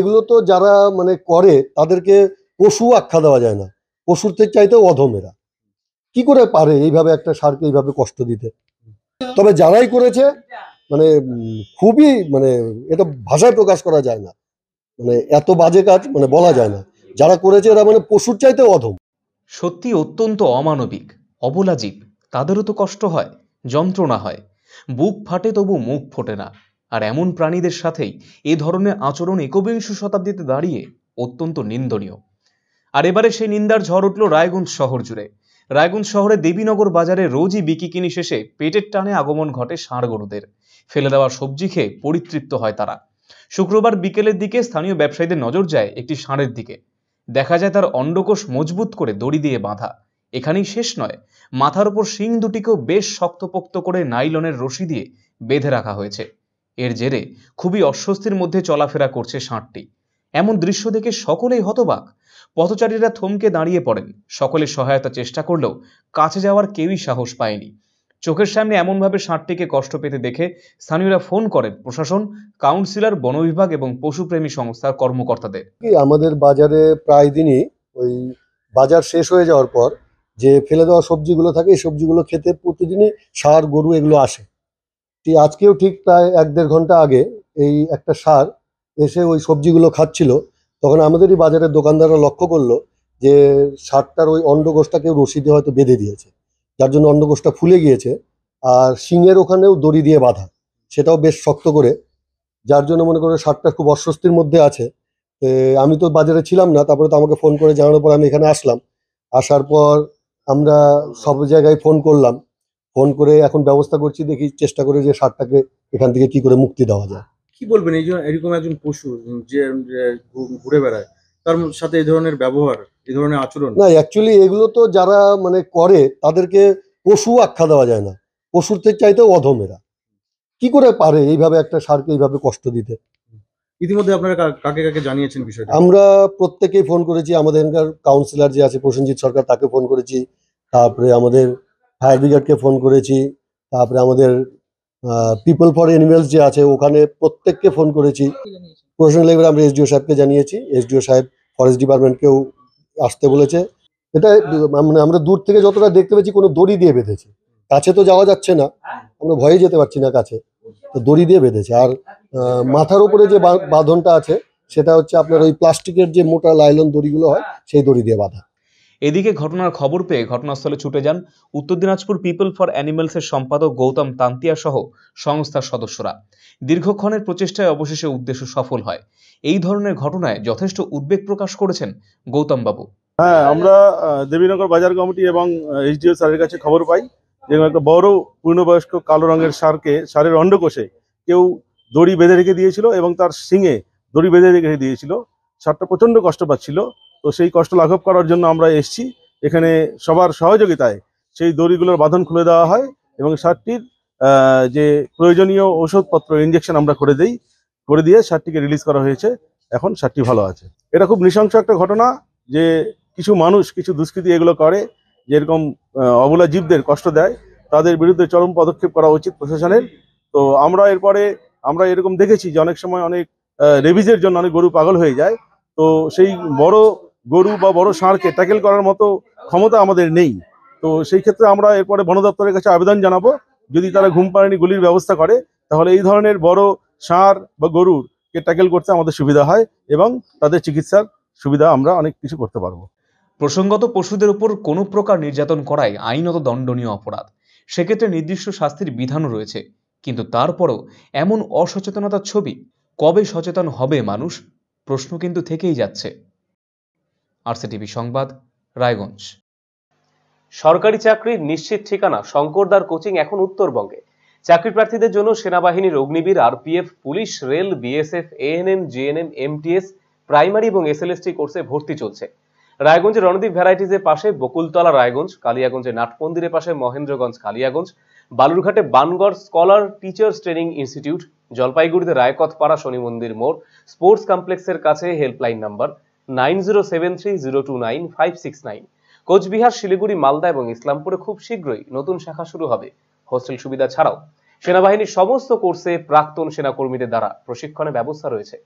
এগুলো তো যারা মানে করে তাদেরকে পশু আখ্যা দেওয়া যায় না পশুর থেকে চাইতে অধমেরা কি করে পারে এইভাবে একটা সারকে এইভাবে কষ্ট দিতে তবে যারাই করেছে মানে খুবই মানে এটা ভাষায় প্রকাশ করা যায় না মানে এত বাজে কাজ মানে বলা যায় না যারা করেছে এরা মানে পশুর চাইতে অধম সত্যি অত্যন্ত অমানবিক অবলা জীব তাদেরও তো কষ্ট হয় যন্ত্রণা হয় বুক ফাটে তবু মুখ ফোটে না আর এমন প্রাণীদের সাথেই এ ধরনের আচরণ একবিংশ শতাব্দীতে দাঁড়িয়ে অত্যন্ত নিন্দনীয় আর এবারে সেই নিন্দার ঝড় উঠল রায়গঞ্জ শহর জুড়ে রায়গঞ্জ শহরে দেবীনগর বাজারে রোজই বিকি কিনি শেষে পেটের টানে আগমন ঘটে ষাঁড় গরুদের ফেলে দেওয়া সবজি খেয়ে পরিতৃপ্ত হয় তারা শুক্রবার বিকেলের দিকে স্থানীয় ব্যবসায়ীদের নজর যায় একটি ষাঁড়ের দিকে দেখা যায় তার অন্ডকোষ মজবুত করে দড়ি দিয়ে বাঁধা এখানেই শেষ নয় মাথার উপর শিং দুটিকেও বেশ শক্তপোক্ত করে নাইলনের রশি দিয়ে বেঁধে রাখা হয়েছে এর জেরে খুবই অস্বস্তির মধ্যে চলাফেরা করছে ষাঁড়টি এমন দৃশ্য দেখে সকলেই হতবাক পথচারীরা থমকে দাঁড়িয়ে পড়েন সকলে সহায়তা চেষ্টা করলেও কাছে যাওয়ার কেউই সাহস পায়নি চোখের সামনে এমনভাবে ষাঁড়টিকে কষ্ট পেতে দেখে স্থানীয়রা ফোন করেন প্রশাসন কাউন্সিলর বন বিভাগ এবং পশুপ্রেমী সংস্থার কর্মকর্তাদের আমাদের বাজারে প্রায় দিনই ওই বাজার শেষ হয়ে যাওয়ার পর যে ফেলে দেওয়া সবজিগুলো থাকে এই সবজিগুলো খেতে প্রতিদিনই সার গরু এগুলো আসে সেই আজকেও ঠিক প্রায় এক দেড় ঘন্টা আগে এই একটা সার এসে ওই সবজিগুলো খাচ্ছিল তখন আমাদেরই বাজারের দোকানদাররা লক্ষ্য করলো যে সারটার ওই অন্ডগোষ্ঠটাকেও রশিদে হয়তো বেঁধে দিয়েছে যার জন্য অন্ডগোষ্ঠটা ফুলে গিয়েছে আর শিঙের ওখানেও দড়ি দিয়ে বাঁধা সেটাও বেশ শক্ত করে যার জন্য মনে করে সারটা খুব অস্বস্তির মধ্যে আছে আমি তো বাজারে ছিলাম না তারপরে তো আমাকে ফোন করে জানানোর পর আমি এখানে আসলাম আসার পর আমরা সব জায়গায় ফোন করলাম ফোন করে এখন ব্যবস্থা করছি দেখি চেষ্টা করে যে সারটাকে এখান থেকে কি করে মুক্তি দেওয়া যায় কি বলবেন এই জন্য এরকম একজন পশু যে ঘুরে বেড়ায় তার সাথে এই ধরনের ব্যবহার এই ধরনের আচরণ না অ্যাকচুয়ালি এগুলো তো যারা মানে করে তাদেরকে পশু আখ্যা দেওয়া যায় না পশুর চাইতেও অধমেরা কি করে পারে এইভাবে একটা সারকে এইভাবে কষ্ট দিতে ইতিমধ্যে আপনারা কাকে কাকে জানিয়েছেন বিষয়টা আমরা প্রত্যেকেই ফোন করেছি আমাদের কাউন্সিলর যে আছে প্রসেনজিৎ সরকার তাকে ফোন করেছি তারপরে আমাদের ফায়ার ব্রিগেডকে ফোন করেছি তারপরে আমাদের পিপল ফর এনিমেলস যে আছে ওখানে প্রত্যেককে ফোন করেছি প্রশাসন লেভেলে আমরা এসডিও সাহেবকে জানিয়েছি এসডিও সাহেব ফরেস্ট ডিপার্টমেন্টকেও আসতে বলেছে এটা মানে আমরা দূর থেকে যতটা দেখতে পেয়েছি কোনো দড়ি দিয়ে বেঁধেছে কাছে তো যাওয়া যাচ্ছে না আমরা ভয়ে যেতে পারছি না কাছে তো দড়ি দিয়ে বেঁধেছে আর মাথার উপরে যে বাঁধনটা আছে সেটা হচ্ছে আপনার ওই প্লাস্টিকের যে মোটা লাইলন দড়িগুলো হয় সেই দড়ি দিয়ে বাঁধা এদিকে ঘটনার খবর পেয়ে ঘটনাস্থলে ছুটে যান উত্তর দিনাজপুর পিপল ফর অ্যানিমেলসের সম্পাদক গৌতম তান্তিয়া সহ সংস্থার সদস্যরা দীর্ঘক্ষণের প্রচেষ্টায় অবশেষে উদ্দেশ্য সফল হয় এই ধরনের ঘটনায় যথেষ্ট উদ্বেগ প্রকাশ করেছেন গৌতম বাবু হ্যাঁ আমরা দেবীনগর বাজার কমিটি এবং এইচডিও স্যারের কাছে খবর পাই যে একটা বড় পূর্ণবয়স্ক কালো রঙের সারকে সারের অন্ডকোষে কেউ দড়ি বেঁধে রেখে দিয়েছিল এবং তার শিঙে দড়ি বেঁধে রেখে দিয়েছিল সারটা প্রচণ্ড কষ্ট পাচ্ছিল তো সেই কষ্ট লাঘব করার জন্য আমরা এসছি এখানে সবার সহযোগিতায় সেই দড়িগুলোর বাঁধন খুলে দেওয়া হয় এবং সারটির যে প্রয়োজনীয় ওষুধপত্র ইঞ্জেকশন আমরা করে দিই করে দিয়ে সারটিকে রিলিজ করা হয়েছে এখন সারটি ভালো আছে এটা খুব নৃশংস একটা ঘটনা যে কিছু মানুষ কিছু দুষ্কৃতি এগুলো করে যেরকম অবলা জীবদের কষ্ট দেয় তাদের বিরুদ্ধে চরম পদক্ষেপ করা উচিত প্রশাসনের তো আমরা এরপরে আমরা এরকম দেখেছি যে অনেক সময় অনেক রেভিজের জন্য অনেক গরু পাগল হয়ে যায় তো সেই বড় গরু বা বড় ষাঁড়কে ট্যাকেল করার মতো ক্ষমতা আমাদের নেই তো সেই ক্ষেত্রে আমরা এরপরে বন দপ্তরের কাছে আবেদন জানাবো যদি তারা ঘুম ঘুমপাড়ানি গুলির ব্যবস্থা করে তাহলে এই ধরনের বড় ষাঁড় বা গরুরকে ট্যাকেল করতে আমাদের সুবিধা হয় এবং তাদের চিকিৎসার সুবিধা আমরা অনেক কিছু করতে পারবো প্রসঙ্গত পশুদের উপর কোনো প্রকার নির্যাতন করাই আইনত দণ্ডনীয় অপরাধ সেক্ষেত্রে নির্দিষ্ট শাস্তির বিধানও রয়েছে কিন্তু তারপরও এমন অসচেতনতার ছবি কবে সচেতন হবে মানুষ প্রশ্ন কিন্তু থেকেই যাচ্ছে আরসিটিভি সংবাদ রায়গঞ্জ সরকারি চাকরির নিশ্চিত ঠিকানা শঙ্করদার কোচিং এখন উত্তরবঙ্গে চাকরি প্রার্থীদের জন্য সেনাবাহিনীর Agniveer RPF police rail BSF ANM টি এমটিএস প্রাইমারি এবং এসএলএসটি কোর্সে ভর্তি চলছে রায়গঞ্জের রণদীপ ভ্যারাইটিজের পাশে বকুলতলা রায়গঞ্জ কালিয়াগঞ্জের নাটমন্দিরের পাশে মহেন্দ্রগঞ্জ কালিয়াগঞ্জ বালুরঘাটে Bangarh scholar teachers training institute জলপাইগুড়িতে রায়কথপাড়া শনি মন্দির মোড় স্পোর্টস কমপ্লেক্সের কাছে helpline number nine zero seven three zero two nine five six nine Coochbehar Siliguri Malda এবং ইসলামপুরে খুব শীঘ্রই নতুন শাখা শুরু হবে হোস্টেল সুবিধা ছাড়াও সেনাবাহিনীর সমস্ত কোর্সে প্রাক্তন সেনাকর্মীদের দ্বারা প্রশিক্ষণের ব্যবস্থা রয়েছে